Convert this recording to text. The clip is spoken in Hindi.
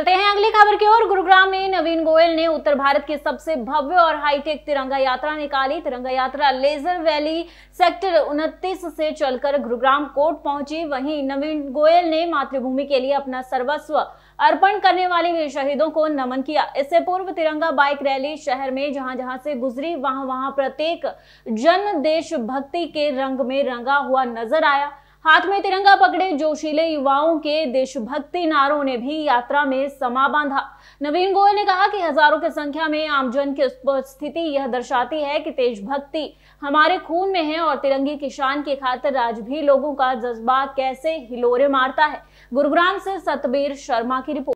चलते हैं अगली खबर की ओर गुरुग्राम में नवीन गोयल ने उत्तर भारत की सबसे भव्य और हाईटेक तिरंगा यात्रा निकाली तिरंगा यात्रा लेजर वैली सेक्टर 29 से चलकर गुरुग्राम कोर्ट पहुंची वहीं नवीन गोयल ने मातृभूमि के लिए अपना सर्वस्व अर्पण करने वाले वीर शहीदों को नमन किया इससे पूर्व तिरंगा बाइक रैली शहर में जहां जहां से गुजरी वहां वहां प्रत्येक जन देश भक्ति के रंग में रंगा हुआ नजर आया हाथ में तिरंगा पकड़े जोशीले युवाओं के देशभक्ति नारों ने भी यात्रा में समा बांधा नवीन गोयल ने कहा कि हजारों की संख्या में आमजन की उपस्थिति यह दर्शाती है कि देशभक्ति हमारे खून में है और तिरंगे की शान की खातिर आज भी लोगों का जज्बा कैसे हिलोरे मारता है गुरुग्राम से सतबीर शर्मा की रिपोर्ट